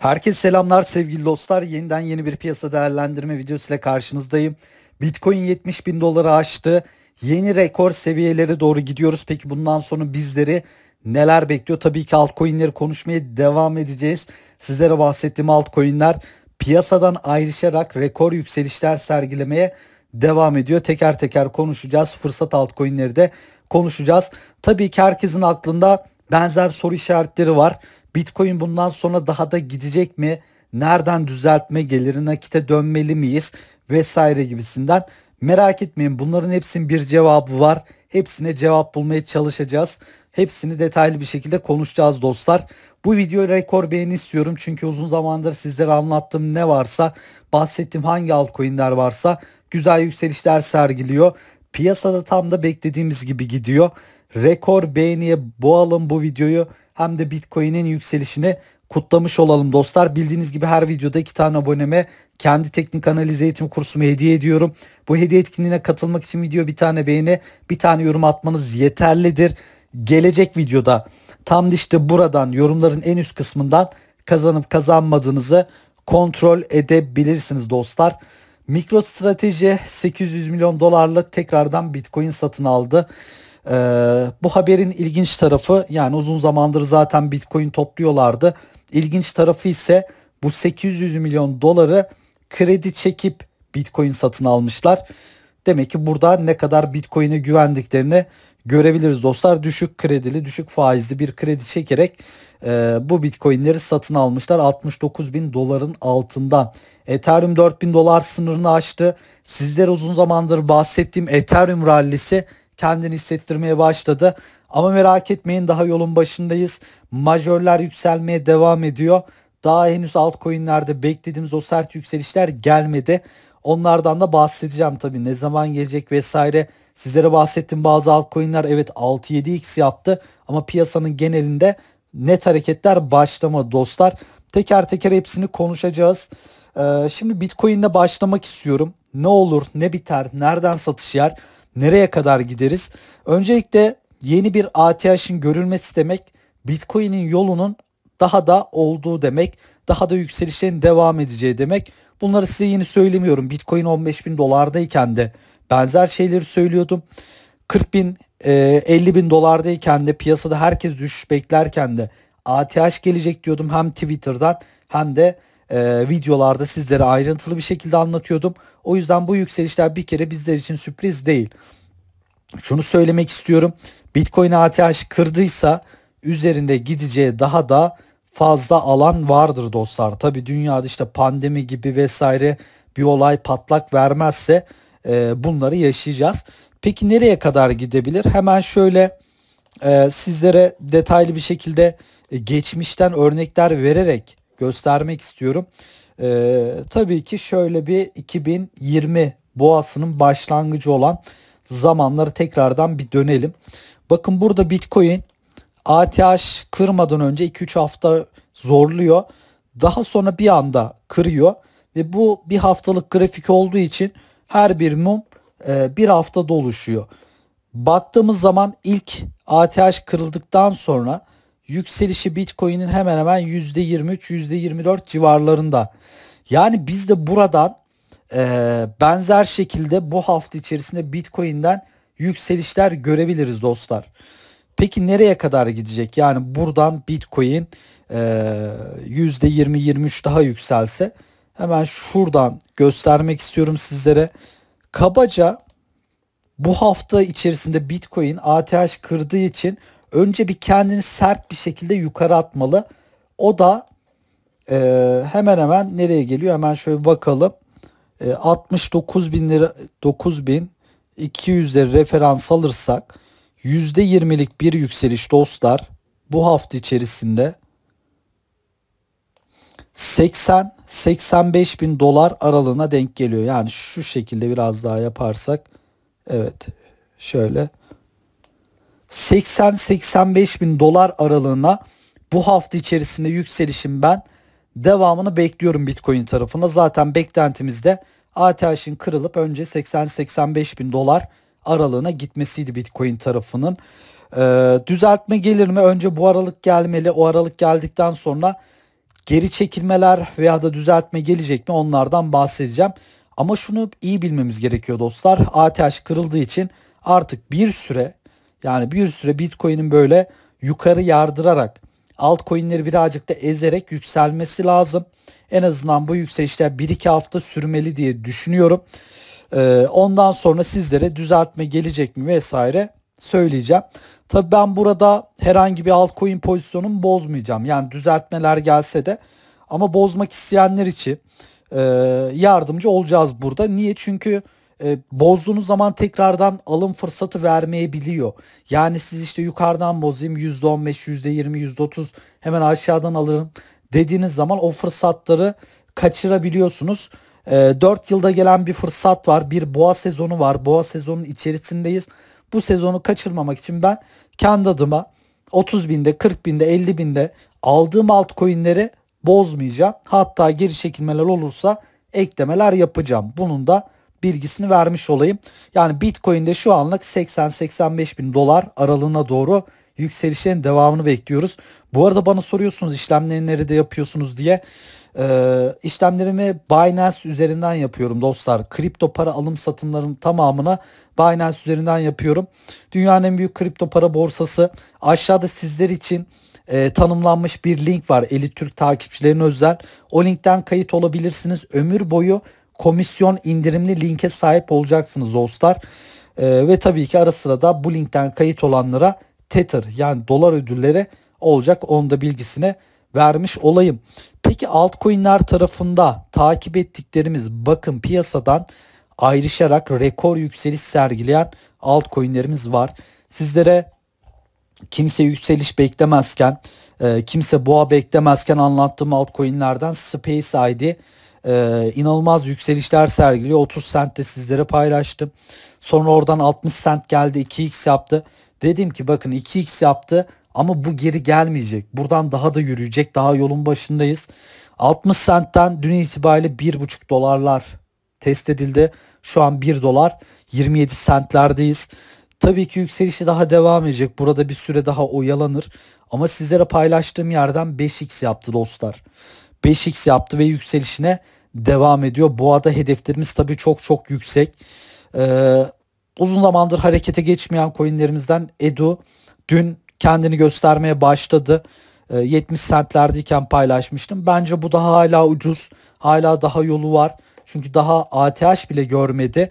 Herkes selamlar sevgili dostlar. Yeniden yeni bir piyasa değerlendirme videosu ile karşınızdayım. Bitcoin 70 bin doları aştı. Yeni rekor seviyelere doğru gidiyoruz. Peki bundan sonra bizleri neler bekliyor? Tabii ki altcoin'leri konuşmaya devam edeceğiz. Sizlere bahsettiğim altcoin'ler piyasadan ayrışarak rekor yükselişler sergilemeye devam ediyor. Teker teker konuşacağız. Fırsat altcoin'leri de konuşacağız. Tabii ki herkesin aklında benzer soru işaretleri var. Bitcoin bundan sonra daha da gidecek mi? Nereden düzeltme gelir? Nakite dönmeli miyiz? Vesaire gibisinden. Merak etmeyin bunların hepsinin bir cevabı var. Hepsine cevap bulmaya çalışacağız. Hepsini detaylı bir şekilde konuşacağız dostlar. Bu video rekor beğeni istiyorum çünkü uzun zamandır sizlere anlattığım ne varsa, bahsettiğim hangi altcoin'ler varsa güzel yükselişler sergiliyor. Piyasada tam da beklediğimiz gibi gidiyor rekor beğeniye boğalım bu videoyu hem de Bitcoin'in yükselişini kutlamış olalım dostlar. Bildiğiniz gibi her videoda iki tane aboneme kendi teknik analiz eğitim kursumu hediye ediyorum. Bu hediye etkinliğine katılmak için video bir tane beğeni, bir tane yorum atmanız yeterlidir. Gelecek videoda tam işte buradan yorumların en üst kısmından kazanıp kazanmadığınızı kontrol edebilirsiniz dostlar. MicroStrateji 800 milyon dolarlık tekrardan Bitcoin satın aldı. E, bu haberin ilginç tarafı yani uzun zamandır zaten Bitcoin topluyorlardı. İlginç tarafı ise bu 800 milyon doları kredi çekip Bitcoin satın almışlar. Demek ki burada ne kadar Bitcoin'e güvendiklerini görebiliriz dostlar. Düşük kredili, düşük faizli bir kredi çekerek e, bu Bitcoin'leri satın almışlar. 69 bin doların altından. Ethereum bin dolar sınırını aştı. Sizler uzun zamandır bahsettiğim Ethereum rallisi kendini hissettirmeye başladı. Ama merak etmeyin daha yolun başındayız. Majörler yükselmeye devam ediyor. Daha henüz altcoin'lerde beklediğimiz o sert yükselişler gelmedi. Onlardan da bahsedeceğim tabii. Ne zaman gelecek vesaire. Sizlere bahsettiğim bazı altcoin'ler evet 6-7x yaptı ama piyasanın genelinde net hareketler başlama dostlar. Teker teker hepsini konuşacağız. Ee, şimdi Bitcoin'le başlamak istiyorum. Ne olur, ne biter, nereden satış yer? nereye kadar gideriz? Öncelikle yeni bir ATH'in görülmesi demek Bitcoin'in yolunun daha da olduğu demek. Daha da yükselişlerin devam edeceği demek. Bunları size yeni söylemiyorum. Bitcoin 15 bin dolardayken de benzer şeyleri söylüyordum. 40 bin 50 e, bin dolardayken de piyasada herkes düşüş beklerken de ATH gelecek diyordum hem Twitter'dan hem de e, videolarda sizlere ayrıntılı bir şekilde anlatıyordum. O yüzden bu yükselişler bir kere bizler için sürpriz değil. Şunu söylemek istiyorum. Bitcoin ATH kırdıysa üzerinde gideceği daha da fazla alan vardır dostlar. Tabi dünyada işte pandemi gibi vesaire bir olay patlak vermezse e, bunları yaşayacağız. Peki nereye kadar gidebilir? Hemen şöyle e, sizlere detaylı bir şekilde e, geçmişten örnekler vererek göstermek istiyorum. Ee, tabii ki şöyle bir 2020 boğasının başlangıcı olan zamanları tekrardan bir dönelim. Bakın burada Bitcoin ATH kırmadan önce 2-3 hafta zorluyor. Daha sonra bir anda kırıyor ve bu bir haftalık grafik olduğu için her bir mum e, bir haftada oluşuyor. Baktığımız zaman ilk ATH kırıldıktan sonra yükselişi Bitcoin'in hemen hemen %23, %24 civarlarında. Yani biz de buradan e, benzer şekilde bu hafta içerisinde Bitcoin'den yükselişler görebiliriz dostlar. Peki nereye kadar gidecek? Yani buradan Bitcoin e, %20-23 daha yükselse hemen şuradan göstermek istiyorum sizlere. Kabaca bu hafta içerisinde Bitcoin ATH kırdığı için önce bir kendini sert bir şekilde yukarı atmalı. O da e, hemen hemen nereye geliyor? Hemen şöyle bakalım. E, 69 bin lira 9 bin 200'leri referans alırsak %20'lik bir yükseliş dostlar bu hafta içerisinde 80-85 bin dolar aralığına denk geliyor. Yani şu şekilde biraz daha yaparsak evet şöyle 80-85 bin dolar aralığına bu hafta içerisinde yükselişin ben devamını bekliyorum Bitcoin tarafında. Zaten beklentimizde ATH'in kırılıp önce 80-85 bin dolar aralığına gitmesiydi Bitcoin tarafının. Ee, düzeltme gelir mi? Önce bu aralık gelmeli. O aralık geldikten sonra geri çekilmeler veya da düzeltme gelecek mi? Onlardan bahsedeceğim. Ama şunu iyi bilmemiz gerekiyor dostlar. ATH kırıldığı için artık bir süre yani bir süre Bitcoin'in böyle yukarı yardırarak altcoin'leri birazcık da ezerek yükselmesi lazım. En azından bu yükselişler 1-2 hafta sürmeli diye düşünüyorum. Ee, ondan sonra sizlere düzeltme gelecek mi vesaire söyleyeceğim. Tabi ben burada herhangi bir altcoin pozisyonumu bozmayacağım. Yani düzeltmeler gelse de ama bozmak isteyenler için e, yardımcı olacağız burada. Niye? Çünkü e, bozduğunuz zaman tekrardan alım fırsatı vermeyebiliyor. Yani siz işte yukarıdan bozayım %15, %20, %30 hemen aşağıdan alırım dediğiniz zaman o fırsatları kaçırabiliyorsunuz. E, 4 yılda gelen bir fırsat var. Bir boğa sezonu var. Boğa sezonun içerisindeyiz. Bu sezonu kaçırmamak için ben kendi adıma 30 binde, 40 binde, 50 binde aldığım altcoin'leri bozmayacağım. Hatta geri çekilmeler olursa eklemeler yapacağım. Bunun da bilgisini vermiş olayım. Yani Bitcoin'de şu anlık 80-85 bin dolar aralığına doğru yükselişlerin devamını bekliyoruz. Bu arada bana soruyorsunuz işlemleri nerede yapıyorsunuz diye. Ee, işlemlerimi Binance üzerinden yapıyorum dostlar. Kripto para alım satımlarının tamamını Binance üzerinden yapıyorum. Dünyanın en büyük kripto para borsası. Aşağıda sizler için e, tanımlanmış bir link var. Elit Türk takipçilerine özel. O linkten kayıt olabilirsiniz. Ömür boyu komisyon indirimli linke sahip olacaksınız dostlar. E, ee, ve tabii ki ara sıra da bu linkten kayıt olanlara Tether yani dolar ödülleri olacak. Onu da bilgisine vermiş olayım. Peki altcoin'ler tarafında takip ettiklerimiz bakın piyasadan ayrışarak rekor yükseliş sergileyen altcoin'lerimiz var. Sizlere kimse yükseliş beklemezken, e, kimse boğa beklemezken anlattığım altcoin'lerden Space ID e, inanılmaz yükselişler sergiliyor. 30 cent de sizlere paylaştım. Sonra oradan 60 cent geldi 2x yaptı. Dedim ki bakın 2x yaptı ama bu geri gelmeyecek. Buradan daha da yürüyecek. Daha yolun başındayız. 60 centten dün itibariyle 1,5 dolarlar test edildi. Şu an 1 dolar 27 centlerdeyiz. Tabii ki yükselişi daha devam edecek. Burada bir süre daha oyalanır. Ama sizlere paylaştığım yerden 5x yaptı dostlar. 5x yaptı ve yükselişine devam ediyor. Bu arada hedeflerimiz tabii çok çok yüksek. Ee, uzun zamandır harekete geçmeyen coinlerimizden Edu dün kendini göstermeye başladı. Ee, 70 centlerdeyken paylaşmıştım. Bence bu daha hala ucuz. Hala daha yolu var. Çünkü daha ATH bile görmedi.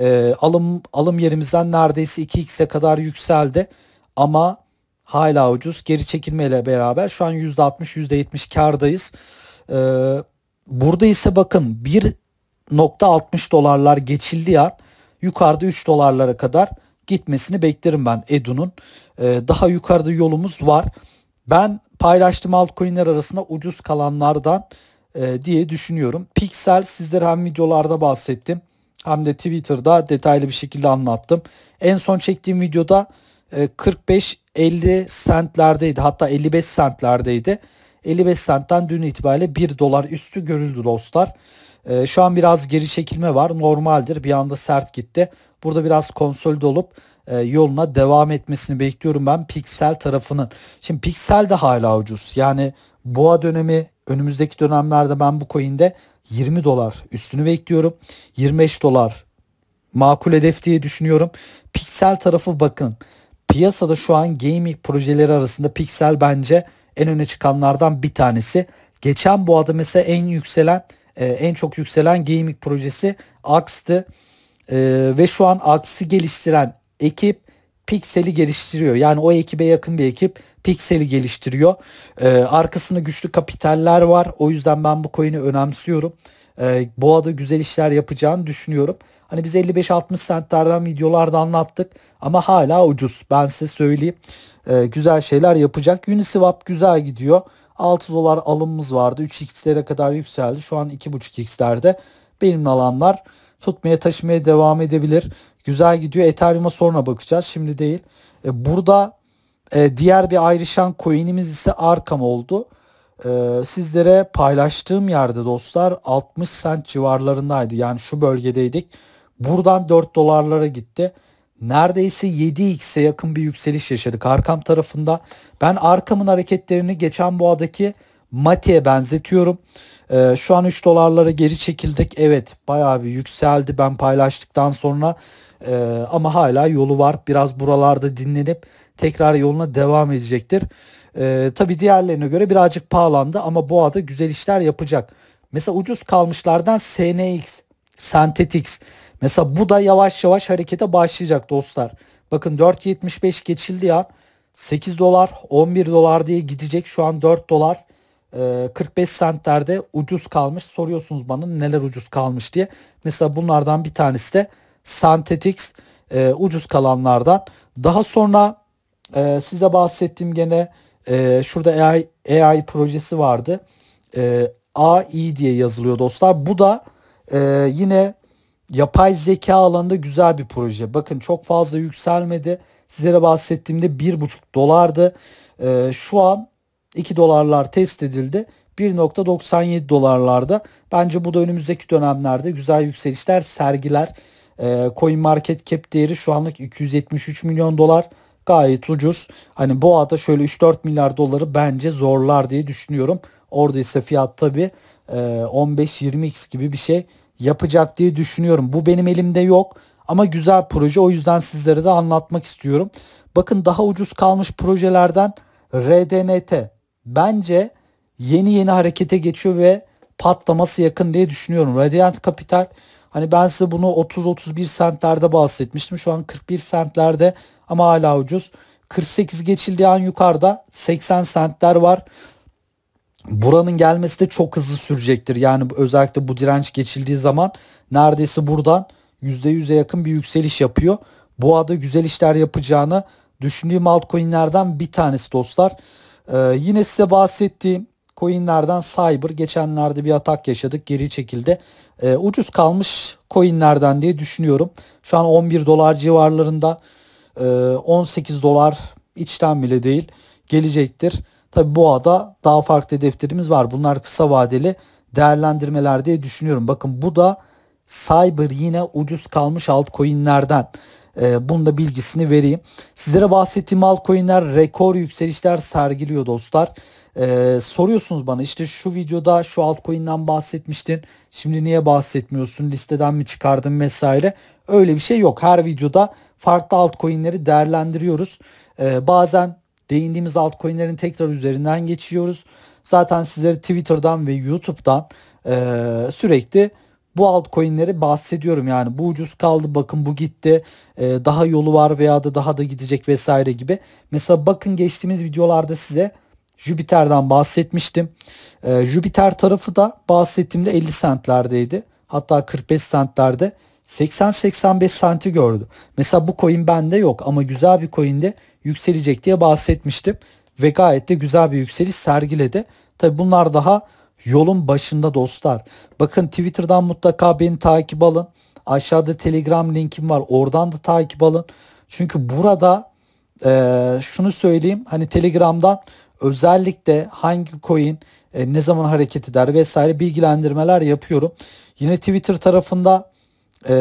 Ee, alım alım yerimizden neredeyse 2x'e kadar yükseldi. Ama hala ucuz. Geri çekilmeyle beraber şu an %60 %70 kardayız. Ee, burada ise bakın 1.60 dolarlar geçildiği an yukarıda 3 dolarlara kadar gitmesini beklerim ben Edu'nun. Ee, daha yukarıda yolumuz var. Ben paylaştığım altcoin'ler arasında ucuz kalanlardan e, diye düşünüyorum. Pixel sizlere hem videolarda bahsettim hem de Twitter'da detaylı bir şekilde anlattım. En son çektiğim videoda 45-50 e, sentlerdeydi hatta 55 sentlerdeydi. 55 sentten dün itibariyle 1 dolar üstü görüldü dostlar. Ee, şu an biraz geri çekilme var. Normaldir. Bir anda sert gitti. Burada biraz konsolide olup e, yoluna devam etmesini bekliyorum ben Pixel tarafının. Şimdi Pixel de hala ucuz. Yani boğa dönemi önümüzdeki dönemlerde ben bu coin'de 20 dolar üstünü bekliyorum. 25 dolar makul hedef diye düşünüyorum. Pixel tarafı bakın. Piyasada şu an gaming projeleri arasında Pixel bence en öne çıkanlardan bir tanesi. Geçen bu adı mesela en yükselen e, en çok yükselen gaming projesi Ax'tı. E, ve şu an Ax'ı geliştiren ekip Pixel'i geliştiriyor. Yani o ekibe yakın bir ekip Pixel'i geliştiriyor. E, arkasında güçlü kapitaller var. O yüzden ben bu coin'i önemsiyorum. E, Boğa'da güzel işler yapacağını düşünüyorum. Hani biz 55-60 centlerden videolarda anlattık ama hala ucuz. Ben size söyleyeyim. E, güzel şeyler yapacak. Uniswap güzel gidiyor. 6 dolar alımımız vardı. 3x'lere kadar yükseldi. Şu an 2.5x'lerde benim alanlar tutmaya taşımaya devam edebilir. Güzel gidiyor. Ethereum'a sonra bakacağız. Şimdi değil. E, burada e, diğer bir ayrışan coin'imiz ise Arkam oldu. sizlere paylaştığım yerde dostlar 60 cent civarlarındaydı. Yani şu bölgedeydik. Buradan 4 dolarlara gitti neredeyse 7x'e yakın bir yükseliş yaşadık Arkam tarafında. Ben Arkam'ın hareketlerini geçen boğadaki Mati'ye benzetiyorum. Ee, şu an 3 dolarlara geri çekildik. Evet bayağı bir yükseldi ben paylaştıktan sonra. Ee, ama hala yolu var. Biraz buralarda dinlenip tekrar yoluna devam edecektir. Ee, tabii diğerlerine göre birazcık pahalandı ama boğada güzel işler yapacak. Mesela ucuz kalmışlardan SNX, Sentetix. Mesela bu da yavaş yavaş harekete başlayacak dostlar. Bakın 4.75 geçildi ya. 8 dolar 11 dolar diye gidecek. Şu an 4 dolar 45 e, sentlerde ucuz kalmış. Soruyorsunuz bana neler ucuz kalmış diye. Mesela bunlardan bir tanesi de Synthetix e, ucuz kalanlardan. Daha sonra e, size bahsettiğim gene e, şurada AI, AI projesi vardı. E, AI diye yazılıyor dostlar. Bu da yine yapay zeka alanında güzel bir proje. Bakın çok fazla yükselmedi. Sizlere bahsettiğimde 1,5 dolardı. Ee, şu an 2 dolarlar test edildi. 1.97 dolarlarda. Bence bu da önümüzdeki dönemlerde güzel yükselişler sergiler. Ee, Coin Market Cap değeri şu anlık 273 milyon dolar. Gayet ucuz. Hani bu boğada şöyle 3-4 milyar doları bence zorlar diye düşünüyorum. Orada ise fiyat tabii 15-20x e, gibi bir şey yapacak diye düşünüyorum. Bu benim elimde yok ama güzel proje o yüzden sizlere de anlatmak istiyorum. Bakın daha ucuz kalmış projelerden RDNT bence yeni yeni harekete geçiyor ve patlaması yakın diye düşünüyorum. Radiant Capital hani ben size bunu 30-31 sentlerde bahsetmiştim. Şu an 41 sentlerde ama hala ucuz. 48 geçildiği an yukarıda 80 sentler var buranın gelmesi de çok hızlı sürecektir. Yani özellikle bu direnç geçildiği zaman neredeyse buradan %100'e yakın bir yükseliş yapıyor. Bu Boğa'da güzel işler yapacağını düşündüğüm altcoin'lerden bir tanesi dostlar. Ee, yine size bahsettiğim coin'lerden Cyber geçenlerde bir atak yaşadık geri çekildi. Ee, ucuz kalmış coin'lerden diye düşünüyorum. Şu an 11 dolar civarlarında ee, 18 dolar içten bile değil gelecektir. Tabi boğada daha farklı hedeflerimiz var. Bunlar kısa vadeli değerlendirmeler diye düşünüyorum. Bakın bu da Cyber yine ucuz kalmış altcoin'lerden. Ee, bunun da bilgisini vereyim. Sizlere bahsettiğim altcoin'ler rekor yükselişler sergiliyor dostlar. Ee, soruyorsunuz bana işte şu videoda şu altcoin'den bahsetmiştin. Şimdi niye bahsetmiyorsun? Listeden mi çıkardın vesaire. Öyle bir şey yok. Her videoda farklı altcoin'leri değerlendiriyoruz. Ee, bazen değindiğimiz altcoin'lerin tekrar üzerinden geçiyoruz. Zaten sizlere Twitter'dan ve YouTube'dan e, sürekli bu altcoin'leri bahsediyorum. Yani bu ucuz kaldı bakın bu gitti e, daha yolu var veya da daha da gidecek vesaire gibi. Mesela bakın geçtiğimiz videolarda size Jüpiter'den bahsetmiştim. E, Jüpiter tarafı da bahsettiğimde 50 centlerdeydi. Hatta 45 centlerde 80-85 santi gördü. Mesela bu coin bende yok ama güzel bir coin'de yükselecek diye bahsetmiştim. Ve gayet de güzel bir yükseliş sergiledi. Tabi bunlar daha yolun başında dostlar. Bakın Twitter'dan mutlaka beni takip alın. Aşağıda Telegram linkim var. Oradan da takip alın. Çünkü burada e, şunu söyleyeyim. Hani Telegram'dan özellikle hangi coin e, ne zaman hareket eder vesaire bilgilendirmeler yapıyorum. Yine Twitter tarafında e,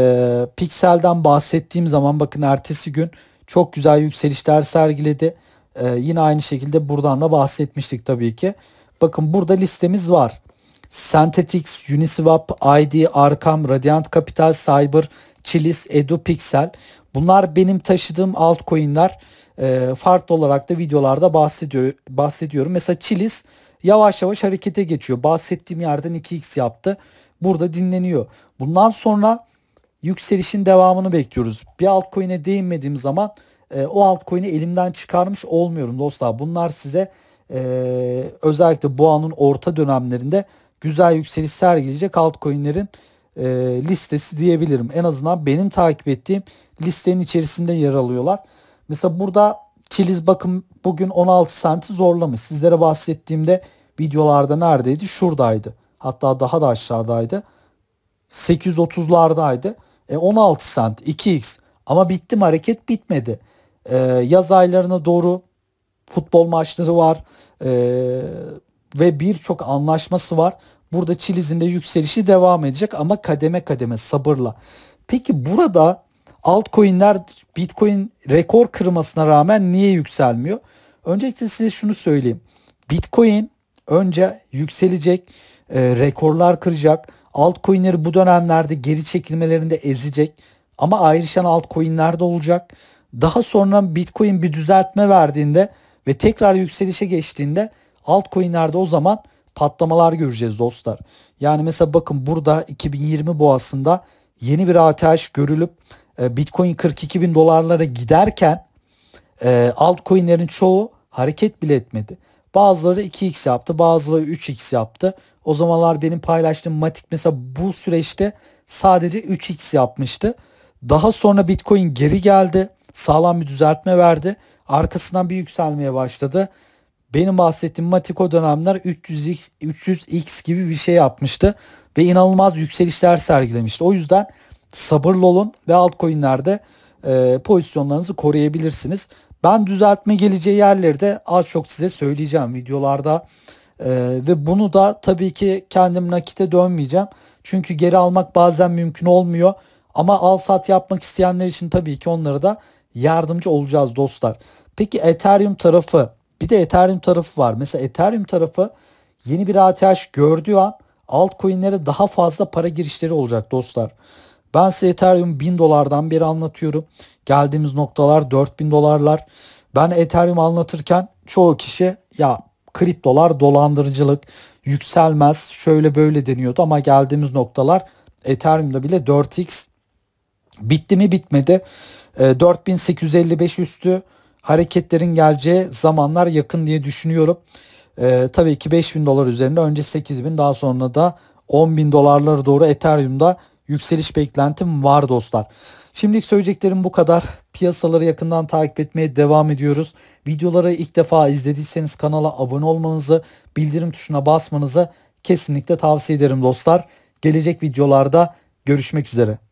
Pixel'den bahsettiğim zaman bakın ertesi gün çok güzel yükselişler sergiledi. Ee, yine aynı şekilde buradan da bahsetmiştik tabii ki. Bakın burada listemiz var. Synthetix, Uniswap, ID, Arkam, Radiant Capital, Cyber, Chilis, EduPixel. Bunlar benim taşıdığım altcoin'ler. E, farklı olarak da videolarda bahsediyor, bahsediyorum. Mesela Chilis yavaş yavaş harekete geçiyor. Bahsettiğim yerden 2x yaptı. Burada dinleniyor. Bundan sonra yükselişin devamını bekliyoruz. Bir altcoin'e değinmediğim zaman e, o altcoin'i elimden çıkarmış olmuyorum dostlar. Bunlar size e, özellikle boğanın orta dönemlerinde güzel yükseliş sergileyecek altcoin'lerin e, listesi diyebilirim. En azından benim takip ettiğim listenin içerisinde yer alıyorlar. Mesela burada Çiliz bakın bugün 16 senti zorlamış. Sizlere bahsettiğimde videolarda neredeydi? Şuradaydı. Hatta daha da aşağıdaydı. 830'lardaydı. E 16 sant, 2x ama bitti mi hareket bitmedi. E, yaz aylarına doğru futbol maçları var e, ve birçok anlaşması var. Burada Çiliz'in de yükselişi devam edecek ama kademe kademe sabırla. Peki burada altcoin'ler Bitcoin rekor kırmasına rağmen niye yükselmiyor? Öncelikle size şunu söyleyeyim. Bitcoin önce yükselecek, e, rekorlar kıracak altcoin'leri bu dönemlerde geri çekilmelerinde ezecek ama ayrışan altcoin'ler de olacak. Daha sonra Bitcoin bir düzeltme verdiğinde ve tekrar yükselişe geçtiğinde altcoin'lerde o zaman patlamalar göreceğiz dostlar. Yani mesela bakın burada 2020 boğasında yeni bir ateş görülüp e, Bitcoin 42 bin dolarlara giderken e, altcoin'lerin çoğu hareket bile etmedi. Bazıları 2x yaptı, bazıları 3x yaptı. O zamanlar benim paylaştığım Matic mesela bu süreçte sadece 3x yapmıştı. Daha sonra Bitcoin geri geldi. Sağlam bir düzeltme verdi. Arkasından bir yükselmeye başladı. Benim bahsettiğim Matic o dönemler 300x, 300x gibi bir şey yapmıştı. Ve inanılmaz yükselişler sergilemişti. O yüzden sabırlı olun ve altcoin'lerde e, pozisyonlarınızı koruyabilirsiniz. Ben düzeltme geleceği yerleri de az çok size söyleyeceğim videolarda. Ee, ve bunu da tabii ki kendim nakite dönmeyeceğim. Çünkü geri almak bazen mümkün olmuyor. Ama al sat yapmak isteyenler için tabii ki onlara da yardımcı olacağız dostlar. Peki Ethereum tarafı bir de Ethereum tarafı var. Mesela Ethereum tarafı yeni bir ATH gördüğü an altcoin'lere daha fazla para girişleri olacak dostlar. Ben size Ethereum 1000 dolardan beri anlatıyorum. Geldiğimiz noktalar 4000 dolarlar. Ben Ethereum anlatırken çoğu kişi ya kriptolar dolandırıcılık yükselmez şöyle böyle deniyordu ama geldiğimiz noktalar Ethereum'da bile 4x bitti mi bitmedi. 4855 ee, üstü hareketlerin geleceği zamanlar yakın diye düşünüyorum. E, tabii ki 5000 dolar üzerinde önce 8000 daha sonra da 10000 bin dolarlara doğru Ethereum'da yükseliş beklentim var dostlar. Şimdilik söyleyeceklerim bu kadar. Piyasaları yakından takip etmeye devam ediyoruz. Videoları ilk defa izlediyseniz kanala abone olmanızı, bildirim tuşuna basmanızı kesinlikle tavsiye ederim dostlar. Gelecek videolarda görüşmek üzere.